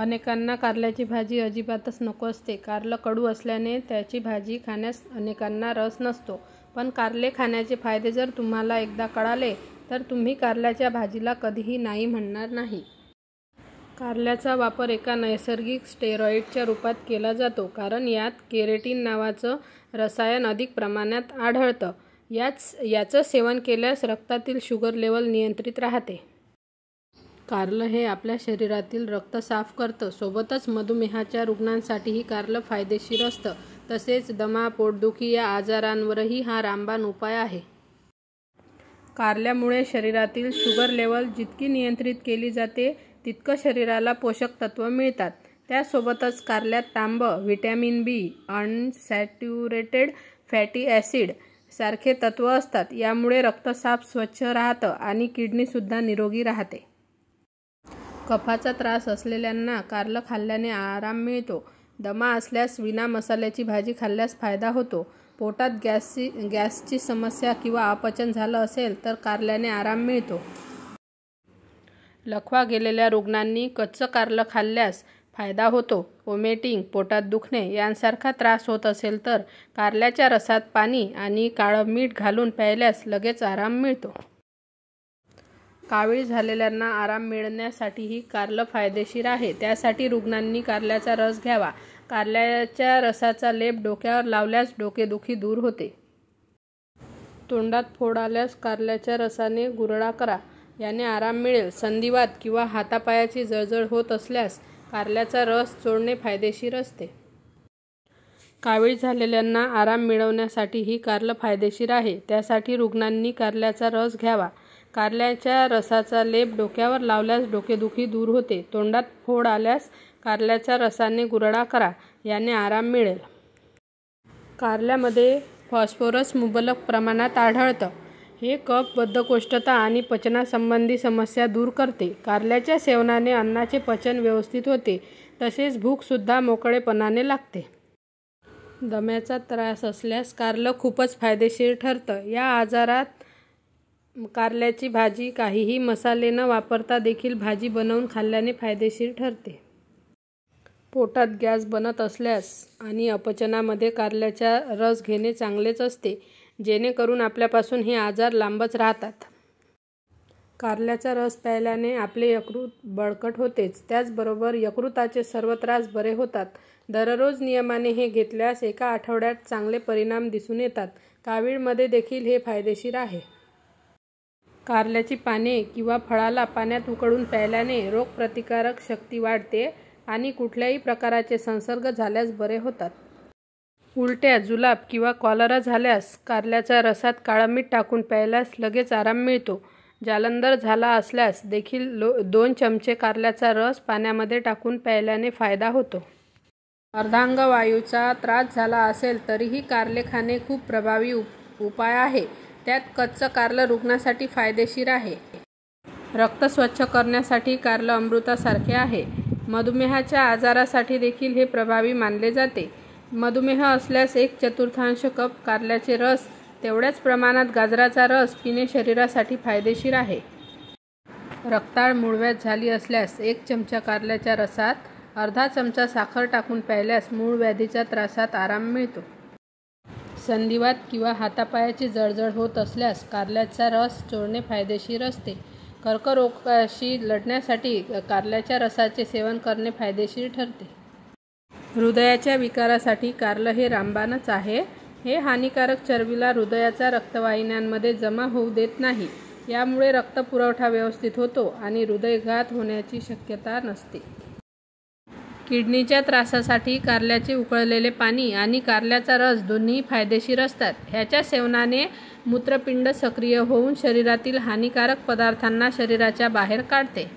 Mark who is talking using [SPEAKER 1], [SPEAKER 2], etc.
[SPEAKER 1] अनेकांना कारल्याची भाजी अजिबातच नको असते कारलं कडू असल्याने त्याची भाजी खाण्यास अनेकांना रस नसतो पण कारले खाण्याचे फायदे जर तुम्हाला एकदा कळाले तर तुम्ही कारल्याच्या भाजीला कधीही नाही म्हणणार नाही कारल्याचा वापर एका नैसर्गिक स्टेरॉईडच्या रूपात केला जातो कारण यात केरेटीन नावाचं रसायन अधिक प्रमाणात आढळतं याच याचं सेवन केल्यास रक्तातील शुगर लेवल नियंत्रित राहते कारलं हे आपल्या शरीरातील रक्त साफ करतं सोबतच मधुमेहाच्या रुग्णांसाठीही कारलं फायदेशीर असतं तसेच दमा पोटदुखी या आजारांवरही हा रामबाण उपाय आहे कारल्यामुळे शरीरातील शुगर लेवल जितकी नियंत्रित केली जाते तितकं शरीराला पोषक तत्व मिळतात त्यासोबतच कारल्यात तांब vitamin B unsaturated fatty acid सारखे तत्त्व असतात यामुळे रक्त साफ स्वच्छ राहतं आणि किडनीसुद्धा निरोगी राहते कफाचा त्रास असलेल्यांना कारलं खाल्ल्याने आराम मिळतो दमा असल्यास विना मसाल्याची भाजी खाल्ल्यास फायदा होतो पोटात गॅसची गॅसची समस्या किंवा अपचन झालं असेल तर कारल्याने आराम मिळतो लखवा गेलेल्या रुग्णांनी कच्चं कारलं खाल्ल्यास फायदा होतो ओमेटिंग पोटात दुखणे यांसारखा त्रास होत असेल तर कारल्याच्या रसात पाणी आणि काळं मीठ घालून प्यायल्यास लगेच आराम मिळतो कावीळ झालेल्यांना आराम मिळण्यासाठीही कारलं फायदेशीर आहे त्यासाठी रुग्णांनी कारल्याचा रस घ्यावा कारल्याच्या रसाचा लेप डोक्यावर लावल्यास डोकेदुखी दूर होते तोंडात फोड आल्यास कारल्याच्या रसाने गुरडा करा याने आराम मिळेल संधिवात किंवा हातापायाची जळजळ होत असल्यास कारल्याचा रस चोळणे फायदेशीर असते कावीळ झालेल्यांना आराम मिळवण्यासाठी ही कारलं फायदेशीर आहे त्यासाठी रुग्णांनी कारल्याचा रस घ्यावा कारल्याच्या रसाचा लेप डोक्यावर लावल्यास डोकेदुखी दूर होते तोंडात फोड आल्यास कारल्याच्या रसाने गुरडा करा याने आराम मिळेल कारल्यामध्ये फॉस्फोरस मुबलक प्रमाणात आढळतं हे कप बद्धकोष्ठता आणि पचनासंबंधी समस्या दूर करते कारल्याच्या सेवनाने अन्नाचे पचन व्यवस्थित होते तसेच भूकसुद्धा मोकळेपणाने लागते दम्याचा त्रास असल्यास कारलं खूपच फायदेशीर ठरतं या आजारात कारल्याची भाजी काहीही मसाले न वापरता देखील भाजी बनवून खाल्ल्याने फायदेशीर ठरते पोटात गॅस बनत असल्यास आणि अपचनामध्ये कारल्याचा रस घेणे चांगलेच असते जेणेकरून आपल्यापासून हे आजार लांबच राहतात कारल्याचा रस प्यायल्याने आपले यकृत बळकट होतेच त्याचबरोबर यकृताचे सर्व त्रास बरे होतात दररोज नियमाने हे घेतल्यास एका आठवड्यात चांगले परिणाम दिसून येतात कावीळमध्ये देखील हे फायदेशीर आहे कारल्याची पाने किंवा फळाला पाण्यात उकळून प्यायल्याने रोगप्रतिकारक शक्ती वाढते आणि कुठल्याही प्रकाराचे संसर्ग झाल्यास बरे होतात उलट्या जुलाब किंवा कॉलरा झाल्यास कारल्याच्या रसात काळा टाकून प्यायल्यास लगेच आराम मिळतो जालंदर झाला असल्यास देखील लो दोन चमचे कारल्याचा रस पाण्यामध्ये टाकून प्यायल्याने फायदा होतो वायूचा त्रास झाला असेल तरीही कारले खाणे खूप प्रभावी उप उपाय आहे त्यात कच्चं कारलं रुग्णासाठी फायदेशीर आहे रक्त स्वच्छ करण्यासाठी कारलं अमृतासारखे आहे मधुमेहाच्या आजारासाठी देखील हे प्रभावी मानले जाते मधुमेह असल्यास एक चतुर्थांश कप कारल्याचे रस तेवढ्याच प्रमाणात गाजराचा रस पिणे शरीरासाठी फायदेशीर आहे रक्ताळ मूळव्याध झाली असल्यास एक चमचा कारल्याच्या रसात अर्धा चमचा साखर टाकून प्यायल्यास मूळ व्याधीच्या त्रासात आराम मिळतो संधिवात किंवा हातापायाची जळजळ होत असल्यास कारल्याचा रस चोरणे फायदेशीर असते कर्करोगाशी लढण्यासाठी कारल्याच्या रसाचे सेवन करणे फायदेशीर ठरते हृदयाच्या विकारासाठी कारलं हे रामबाणच आहे हे हानिकारक चरबीला हृदयाच्या रक्तवाहिन्यांमध्ये जमा होऊ देत नाही यामुळे रक्तपुरवठा व्यवस्थित होतो आणि हृदयघात होण्याची शक्यता नसते किडनीच्या त्रासासाठी कारल्याचे उकळलेले पाणी आणि कारल्याचा रस दोन्ही फायदेशीर असतात ह्याच्या सेवनाने मूत्रपिंड सक्रिय होऊन शरीरातील हानिकारक पदार्थांना शरीराच्या बाहेर काढते